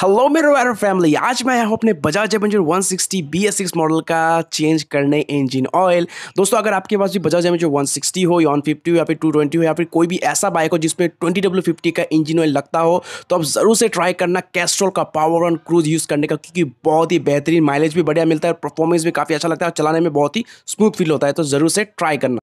hello मेरे wire family आज मैं हूँ अपने Bajaj Avenger 160 B S six model का चेंज करने इंजन ऑयल दोस्तों अगर आपके पास भी बजाज एवेंजर 160 हो या 150 हो या फिर 220 हो या फिर कोई भी ऐसा बाइक हो जिसमें ट्वेंटी डब्ल्यू फिफ्टी का इंजन ऑयल लगता हो तो आप ज़रूर से ट्राई करना कैस्ट्रोल का पावर ऑन क्रूज यूज़ करने का क्योंकि बहुत ही बेहतरीन माइलेज भी बढ़िया मिलता है परफॉर्मेंस भी काफ़ी अच्छा लगता है और चलाने में बहुत ही स्मूथ फील होता है तो ज़रूर से ट्राई करना